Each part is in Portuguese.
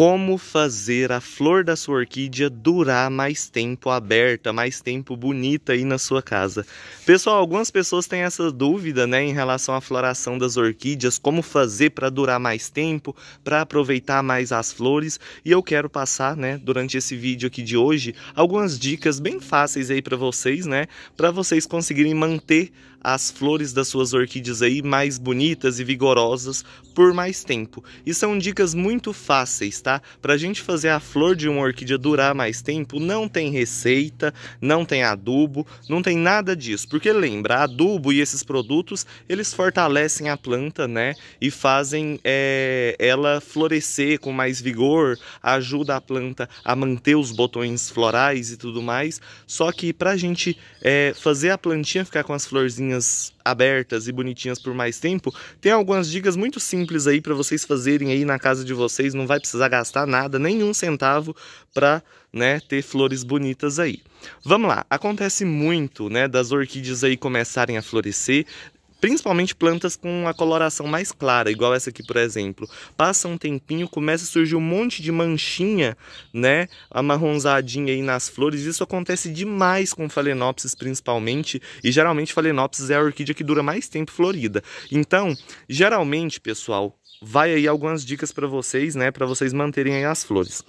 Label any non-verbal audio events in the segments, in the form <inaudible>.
como fazer a flor da sua orquídea durar mais tempo aberta, mais tempo bonita aí na sua casa. Pessoal, algumas pessoas têm essa dúvida, né, em relação à floração das orquídeas, como fazer para durar mais tempo, para aproveitar mais as flores, e eu quero passar, né, durante esse vídeo aqui de hoje, algumas dicas bem fáceis aí para vocês, né, para vocês conseguirem manter as flores das suas orquídeas aí mais bonitas e vigorosas por mais tempo. E são dicas muito fáceis, tá? Para a gente fazer a flor de uma orquídea durar mais tempo, não tem receita, não tem adubo, não tem nada disso. Porque lembra, adubo e esses produtos, eles fortalecem a planta, né? E fazem é, ela florescer com mais vigor, ajuda a planta a manter os botões florais e tudo mais. Só que para a gente é, fazer a plantinha ficar com as florzinhas abertas e bonitinhas por mais tempo, tem algumas dicas muito simples aí para vocês fazerem aí na casa de vocês, não vai precisar gastar nada, nenhum centavo para né, ter flores bonitas aí. Vamos lá, acontece muito, né, das orquídeas aí começarem a florescer, principalmente plantas com a coloração mais clara, igual essa aqui, por exemplo. Passa um tempinho, começa a surgir um monte de manchinha, né, amarronzadinha aí nas flores. Isso acontece demais com Phalaenopsis principalmente, e geralmente Phalaenopsis é a orquídea que dura mais tempo florida. Então, geralmente, pessoal, vai aí algumas dicas para vocês, né, para vocês manterem aí as flores.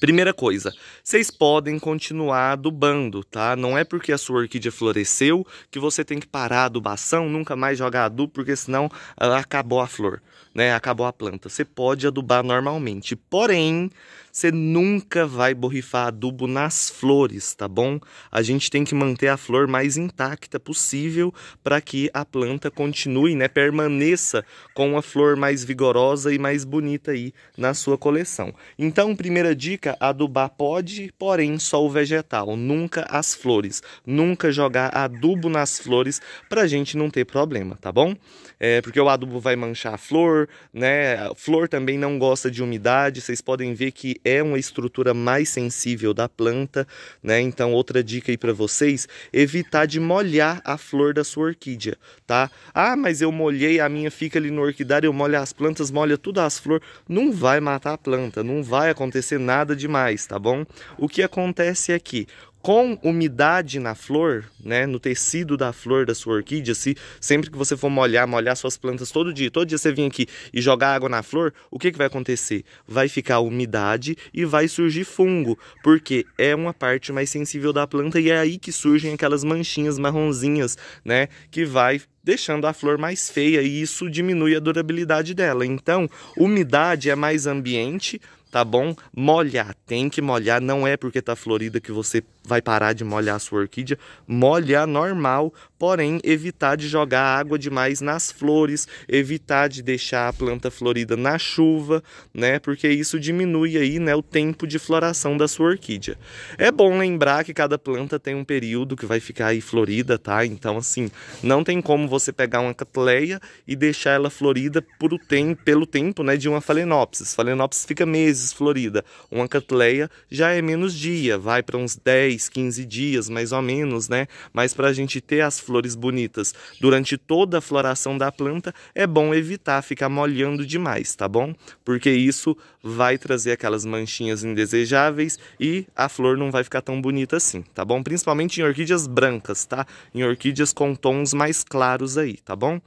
Primeira coisa, vocês podem continuar adubando, tá? Não é porque a sua orquídea floresceu que você tem que parar a adubação, nunca mais jogar adubo, porque senão ah, acabou a flor né, acabou a planta. Você pode adubar normalmente, porém, você nunca vai borrifar adubo nas flores, tá bom? A gente tem que manter a flor mais intacta possível para que a planta continue, né, permaneça com a flor mais vigorosa e mais bonita aí na sua coleção. Então, primeira dica, adubar pode, porém só o vegetal, nunca as flores. Nunca jogar adubo nas flores para a gente não ter problema, tá bom? É, porque o adubo vai manchar a flor, flor, né? flor também não gosta de umidade, vocês podem ver que é uma estrutura mais sensível da planta, né? Então, outra dica aí para vocês, evitar de molhar a flor da sua orquídea, tá? Ah, mas eu molhei, a minha fica ali no orquidário, eu molho as plantas, molha tudo as flores, não vai matar a planta, não vai acontecer nada demais, tá bom? O que acontece é que com umidade na flor, né, no tecido da flor da sua orquídea, se sempre que você for molhar, molhar suas plantas todo dia, todo dia você vir aqui e jogar água na flor, o que, que vai acontecer? Vai ficar umidade e vai surgir fungo, porque é uma parte mais sensível da planta e é aí que surgem aquelas manchinhas marronzinhas, né, que vai deixando a flor mais feia e isso diminui a durabilidade dela. Então, umidade é mais ambiente, tá bom? Molhar, tem que molhar, não é porque tá florida que você vai parar de molhar a sua orquídea. Molhar normal porém evitar de jogar água demais nas flores, evitar de deixar a planta florida na chuva, né? Porque isso diminui aí, né, o tempo de floração da sua orquídea. É bom lembrar que cada planta tem um período que vai ficar aí florida, tá? Então assim, não tem como você pegar uma catleia e deixar ela florida por o tem, pelo tempo, né, de uma phalaenopsis. Phalaenopsis fica meses florida. Uma catleia já é menos dia, vai para uns 10, 15 dias mais ou menos, né? Mas para a gente ter as flores flores bonitas durante toda a floração da planta, é bom evitar ficar molhando demais, tá bom? Porque isso vai trazer aquelas manchinhas indesejáveis e a flor não vai ficar tão bonita assim, tá bom? Principalmente em orquídeas brancas, tá? Em orquídeas com tons mais claros aí, tá bom?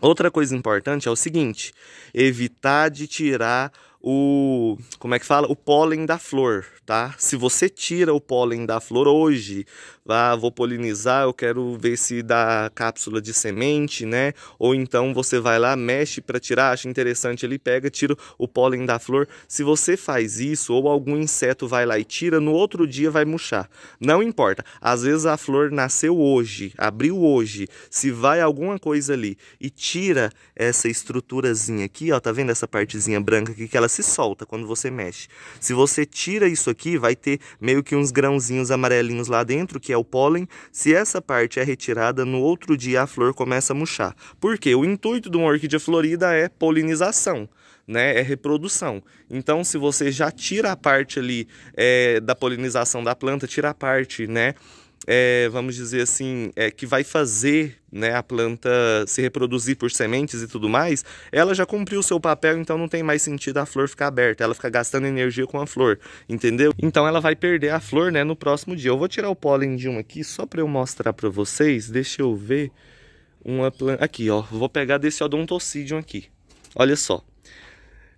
Outra coisa importante é o seguinte: evitar de tirar o como é que fala o pólen da flor, tá? Se você tira o pólen da flor hoje, Vá, vou polinizar, eu quero ver se dá cápsula de semente, né? Ou então você vai lá, mexe para tirar, acha interessante, ele pega, tira o pólen da flor. Se você faz isso, ou algum inseto vai lá e tira, no outro dia vai murchar. Não importa. Às vezes a flor nasceu hoje, abriu hoje. Se vai alguma coisa ali e tira essa estruturazinha aqui, ó, tá vendo essa partezinha branca aqui que ela se solta quando você mexe. Se você tira isso aqui, vai ter meio que uns grãozinhos amarelinhos lá dentro que que é o pólen, se essa parte é retirada, no outro dia a flor começa a murchar. Porque o intuito de uma orquídea florida é polinização. Né, é reprodução. Então, se você já tira a parte ali é, da polinização da planta, tira a parte, né, é, vamos dizer assim, é, que vai fazer né, a planta se reproduzir por sementes e tudo mais, ela já cumpriu o seu papel, então não tem mais sentido a flor ficar aberta, ela fica gastando energia com a flor, entendeu? Então ela vai perder a flor né, no próximo dia. Eu vou tirar o pólen de um aqui só para eu mostrar para vocês, deixa eu ver uma planta... Aqui, ó, vou pegar desse odontocidium aqui, olha só.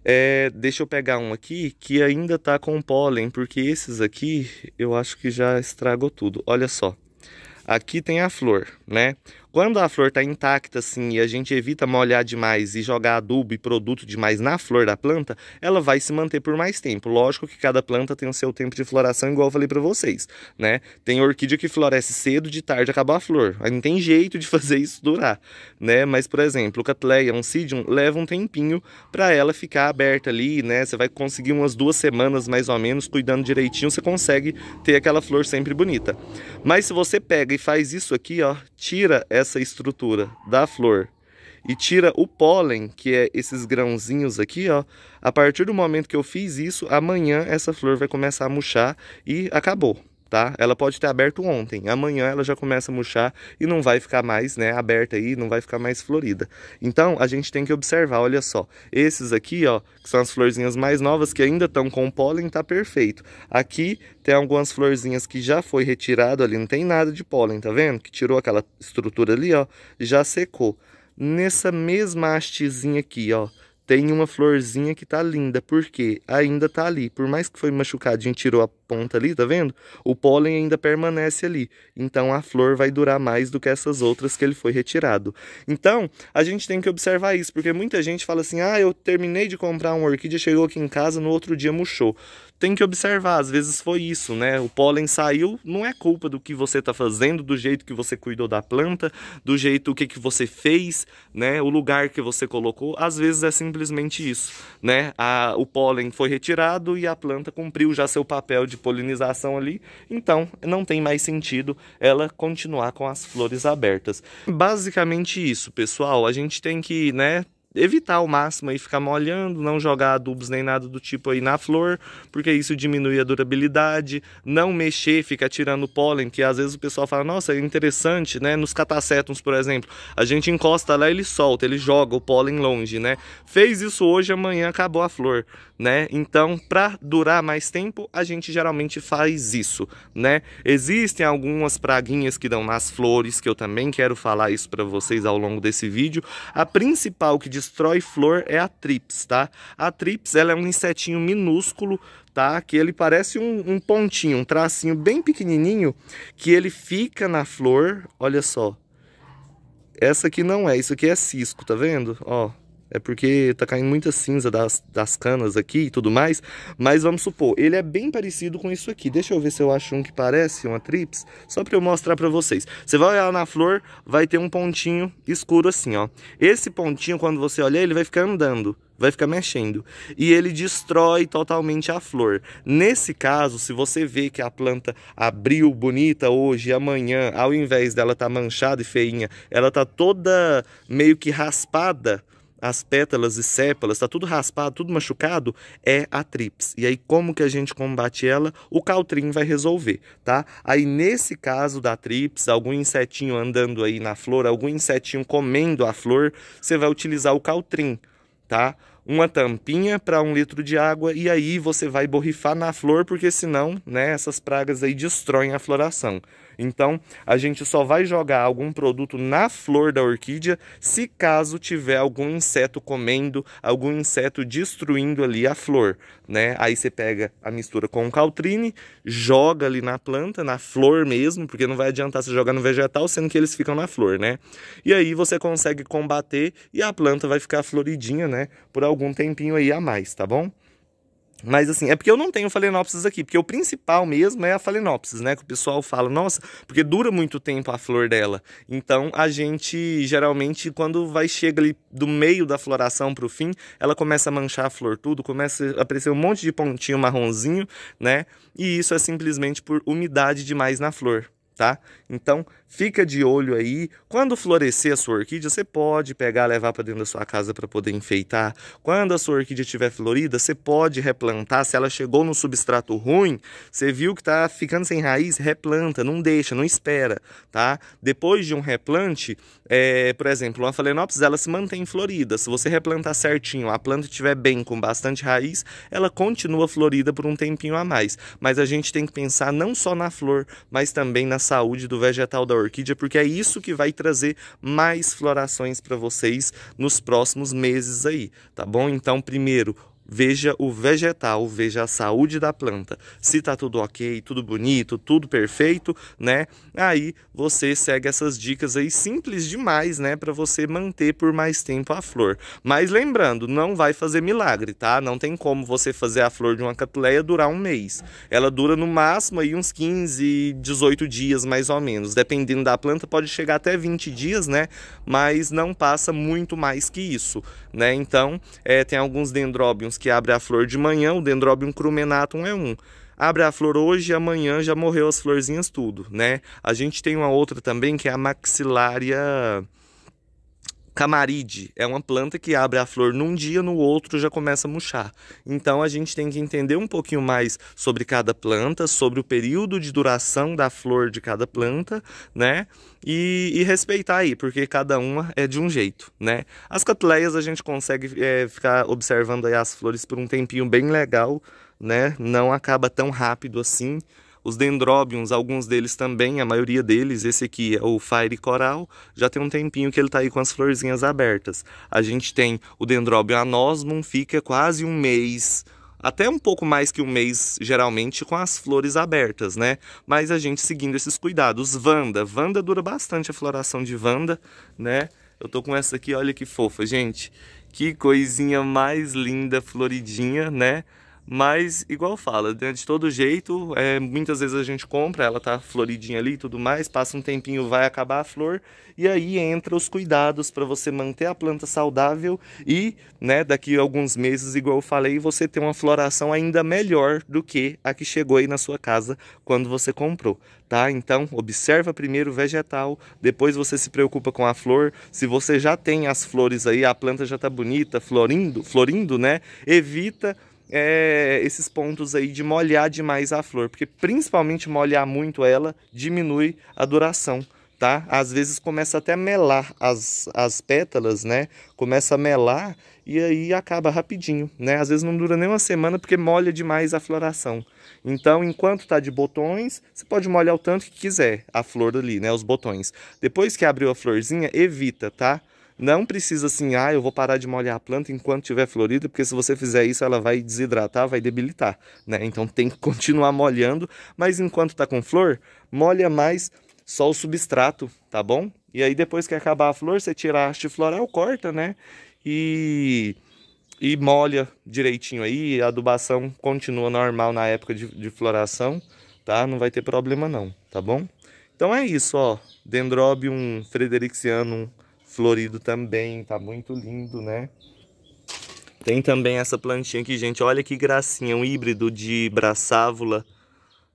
É, deixa eu pegar um aqui que ainda tá com pólen, porque esses aqui eu acho que já estragou tudo. Olha só. Aqui tem a flor, né? Quando a flor está intacta, assim, e a gente evita molhar demais e jogar adubo e produto demais na flor da planta, ela vai se manter por mais tempo. Lógico que cada planta tem o seu tempo de floração, igual eu falei para vocês, né? Tem orquídea que floresce cedo, de tarde acaba a flor. Aí não tem jeito de <laughs> fazer isso durar, né? Mas, por exemplo, o Catleya oncidium leva um tempinho para ela ficar aberta ali, né? Você vai conseguir umas duas semanas, mais ou menos, cuidando direitinho, você consegue ter aquela flor sempre bonita. Mas se você pega e faz isso aqui, ó, tira essa essa estrutura da flor e tira o pólen, que é esses grãozinhos aqui, ó. A partir do momento que eu fiz isso, amanhã essa flor vai começar a murchar e acabou tá? Ela pode ter aberto ontem, amanhã ela já começa a murchar e não vai ficar mais, né, aberta aí, não vai ficar mais florida. Então, a gente tem que observar, olha só, esses aqui, ó, que são as florzinhas mais novas que ainda estão com pólen, tá perfeito. Aqui tem algumas florzinhas que já foi retirado ali, não tem nada de pólen, tá vendo? Que tirou aquela estrutura ali, ó, já secou. Nessa mesma hastezinha aqui, ó, tem uma florzinha que tá linda, porque ainda tá ali. Por mais que foi machucadinho, tirou a ponta ali, tá vendo? O pólen ainda permanece ali. Então a flor vai durar mais do que essas outras que ele foi retirado. Então, a gente tem que observar isso, porque muita gente fala assim: "Ah, eu terminei de comprar uma orquídea, chegou aqui em casa, no outro dia murchou". Tem que observar, às vezes foi isso, né? O pólen saiu, não é culpa do que você tá fazendo, do jeito que você cuidou da planta, do jeito o que que você fez, né? O lugar que você colocou, às vezes é simplesmente isso, né? A, o pólen foi retirado e a planta cumpriu já seu papel de de polinização ali, então não tem mais sentido ela continuar com as flores abertas. Basicamente isso, pessoal. A gente tem que, né, evitar ao máximo e ficar molhando, não jogar adubos nem nada do tipo aí na flor, porque isso diminui a durabilidade, não mexer, ficar tirando pólen, que às vezes o pessoal fala, nossa, é interessante, né? Nos catacétons, por exemplo, a gente encosta lá, ele solta, ele joga o pólen longe, né? Fez isso hoje, amanhã acabou a flor, né? Então, para durar mais tempo, a gente geralmente faz isso, né? Existem algumas praguinhas que dão nas flores, que eu também quero falar isso para vocês ao longo desse vídeo. A principal que destrói flor é a trips, tá? A trips, ela é um insetinho minúsculo, tá? Que ele parece um, um pontinho, um tracinho bem pequenininho, que ele fica na flor, olha só. Essa aqui não é, isso aqui é cisco, tá vendo? Ó, é porque tá caindo muita cinza das, das canas aqui e tudo mais. Mas vamos supor, ele é bem parecido com isso aqui. Deixa eu ver se eu acho um que parece, uma trips. Só pra eu mostrar pra vocês. Você vai olhar na flor, vai ter um pontinho escuro assim, ó. Esse pontinho, quando você olhar, ele vai ficar andando vai ficar mexendo e ele destrói totalmente a flor. Nesse caso, se você vê que a planta abriu bonita hoje e amanhã, ao invés dela estar tá manchada e feinha, ela tá toda meio que raspada, as pétalas e sépalas, está tudo raspado, tudo machucado, é a trips. E aí como que a gente combate ela? O Caltrim vai resolver, tá? Aí nesse caso da trips, algum insetinho andando aí na flor, algum insetinho comendo a flor, você vai utilizar o Caltrim, tá? uma tampinha para um litro de água e aí você vai borrifar na flor, porque senão né, essas pragas aí destroem a floração. Então, a gente só vai jogar algum produto na flor da orquídea se caso tiver algum inseto comendo, algum inseto destruindo ali a flor, né? Aí você pega a mistura com o caltrine, joga ali na planta, na flor mesmo, porque não vai adiantar você jogar no vegetal, sendo que eles ficam na flor, né? E aí você consegue combater e a planta vai ficar floridinha, né? Por algum tempinho aí a mais, tá bom? Mas assim, é porque eu não tenho falenopsis aqui, porque o principal mesmo é a falenopsis, né? Que o pessoal fala, nossa, porque dura muito tempo a flor dela. Então a gente geralmente, quando vai chega ali do meio da floração para o fim, ela começa a manchar a flor tudo, começa a aparecer um monte de pontinho marronzinho, né? E isso é simplesmente por umidade demais na flor tá? Então, fica de olho aí. Quando florescer a sua orquídea, você pode pegar, levar para dentro da sua casa para poder enfeitar. Quando a sua orquídea estiver florida, você pode replantar. Se ela chegou no substrato ruim, você viu que tá ficando sem raiz, replanta, não deixa, não espera, tá? Depois de um replante, é, por exemplo, uma phalaenopsis, ela se mantém florida. Se você replantar certinho, a planta estiver bem, com bastante raiz, ela continua florida por um tempinho a mais. Mas a gente tem que pensar não só na flor, mas também na saúde do vegetal da orquídea, porque é isso que vai trazer mais florações para vocês nos próximos meses aí, tá bom? Então, primeiro, veja o vegetal, veja a saúde da planta. Se tá tudo ok, tudo bonito, tudo perfeito, né? Aí você segue essas dicas aí simples demais, né, para você manter por mais tempo a flor. Mas lembrando, não vai fazer milagre, tá? Não tem como você fazer a flor de uma catuleia durar um mês. Ela dura no máximo aí uns 15, 18 dias mais ou menos, dependendo da planta pode chegar até 20 dias, né? Mas não passa muito mais que isso, né? Então, é, tem alguns dendróbios plantas que abre a flor de manhã, o Dendrobium crumenatum é um. Abre a flor hoje e amanhã já morreu as florzinhas tudo, né? A gente tem uma outra também que é a maxilária Camaride é uma planta que abre a flor num dia, no outro já começa a murchar. Então a gente tem que entender um pouquinho mais sobre cada planta, sobre o período de duração da flor de cada planta, né? E, e respeitar aí, porque cada uma é de um jeito, né? As catleias a gente consegue é, ficar observando aí as flores por um tempinho bem legal, né? Não acaba tão rápido assim. Os dendróbiums, alguns deles também, a maioria deles, esse aqui é o Fire Coral, já tem um tempinho que ele tá aí com as florzinhas abertas. A gente tem o dendróbio anosmum, fica quase um mês até um pouco mais que um mês, geralmente, com as flores abertas, né? Mas a gente seguindo esses cuidados. Vanda, Vanda dura bastante a floração de Vanda, né? Eu tô com essa aqui, olha que fofa, gente. Que coisinha mais linda, floridinha, né? Mas, igual fala, né, de todo jeito, é, muitas vezes a gente compra, ela tá floridinha ali e tudo mais, passa um tempinho, vai acabar a flor, e aí entra os cuidados para você manter a planta saudável e, né, daqui a alguns meses, igual eu falei, você ter uma floração ainda melhor do que a que chegou aí na sua casa quando você comprou, tá? Então, observa primeiro o vegetal, depois você se preocupa com a flor. Se você já tem as flores aí, a planta já tá bonita, florindo, florindo, né? Evita é, esses pontos aí de molhar demais a flor, porque principalmente molhar muito ela diminui a duração, tá? Às vezes começa até a melar as, as pétalas, né? Começa a melar e aí acaba rapidinho, né? Às vezes não dura nem uma semana porque molha demais a floração. Então, enquanto tá de botões, você pode molhar o tanto que quiser a flor ali, né? Os botões. Depois que abriu a florzinha, evita, tá? Não precisa assim, ah, eu vou parar de molhar a planta enquanto tiver florida, porque se você fizer isso ela vai desidratar, vai debilitar, né? Então tem que continuar molhando, mas enquanto está com flor, molha mais só o substrato, tá bom? E aí depois que acabar a flor, você tira a haste floral, corta, né? E e molha direitinho aí, a adubação continua normal na época de, de floração, tá? Não vai ter problema não, tá bom? Então é isso, ó. Dendrobium fredericiano florido também, tá muito lindo, né? Tem também essa plantinha aqui, gente, olha que gracinha, um híbrido de braçávula.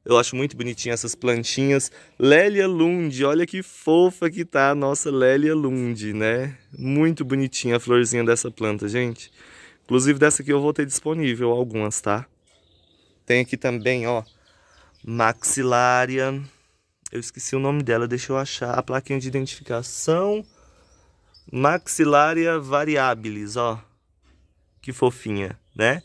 Eu acho muito bonitinha essas plantinhas. Lélia Lund, olha que fofa que tá a nossa Lélia Lund, né? Muito bonitinha a florzinha dessa planta, gente. Inclusive dessa aqui eu vou ter disponível algumas, tá? Tem aqui também, ó, Maxilaria. Eu esqueci o nome dela, deixa eu achar a plaquinha de identificação. Maxillaria variabilis, ó. Que fofinha, né?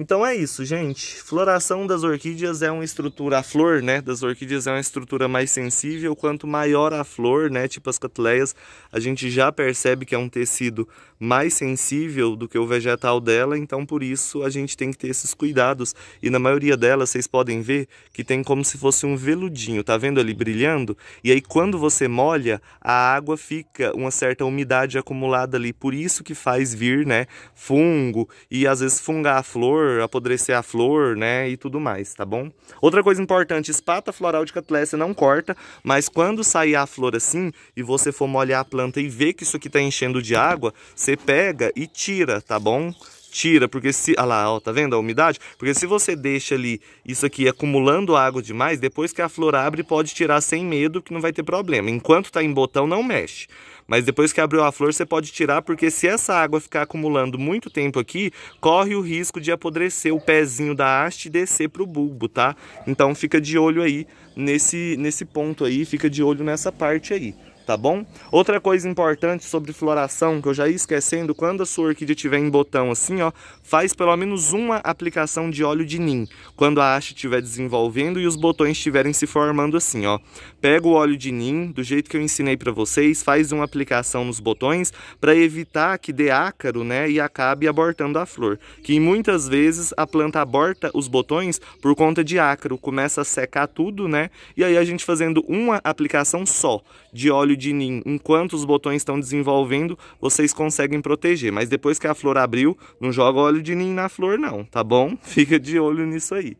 Então é isso, gente. Floração das orquídeas é uma estrutura, a flor, né, das orquídeas é uma estrutura mais sensível. Quanto maior a flor, né, tipo as catuleias, a gente já percebe que é um tecido mais sensível do que o vegetal dela. Então por isso a gente tem que ter esses cuidados. E na maioria delas vocês podem ver que tem como se fosse um veludinho, tá vendo ali brilhando? E aí quando você molha, a água fica uma certa umidade acumulada ali. Por isso que faz vir, né, fungo e às vezes fungar a flor apodrecer a flor, né, e tudo mais, tá bom? Outra coisa importante, espata floral de catlésia não corta, mas quando sair a flor assim e você for molhar a planta e ver que isso aqui tá enchendo de água, você pega e tira, tá bom? tira, porque se... Olha lá, ó, tá vendo a umidade? Porque se você deixa ali isso aqui acumulando água demais, depois que a flor abre, pode tirar sem medo, que não vai ter problema. Enquanto tá em botão, não mexe. Mas depois que abriu a flor, você pode tirar, porque se essa água ficar acumulando muito tempo aqui, corre o risco de apodrecer o pezinho da haste e descer pro bulbo, tá? Então fica de olho aí nesse, nesse ponto aí, fica de olho nessa parte aí tá bom? Outra coisa importante sobre floração, que eu já ia esquecendo, quando a sua orquídea tiver em botão assim, ó, faz pelo menos uma aplicação de óleo de nim, quando a haste estiver desenvolvendo e os botões estiverem se formando assim, ó. Pega o óleo de nim, do jeito que eu ensinei para vocês, faz uma aplicação nos botões para evitar que dê ácaro, né, e acabe abortando a flor, que muitas vezes a planta aborta os botões por conta de ácaro, começa a secar tudo, né, e aí a gente fazendo uma aplicação só de óleo de NIM, enquanto os botões estão desenvolvendo, vocês conseguem proteger. Mas depois que a flor abriu, não joga óleo de NIM na flor não, tá bom? <laughs> Fica de olho nisso aí.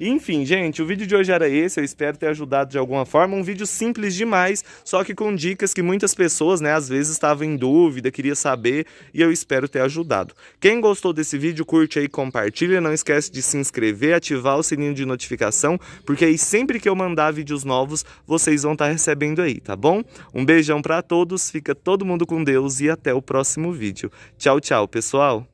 Enfim, gente, o vídeo de hoje era esse, eu espero ter ajudado de alguma forma. Um vídeo simples demais, só que com dicas que muitas pessoas, né, às vezes estavam em dúvida, queria saber, e eu espero ter ajudado. Quem gostou desse vídeo, curte aí, compartilha, não esquece de se inscrever, ativar o sininho de notificação, porque aí sempre que eu mandar vídeos novos, vocês vão estar tá recebendo aí, tá bom? Um beijão para todos, fica todo mundo com Deus e até o próximo vídeo. Tchau, tchau, pessoal!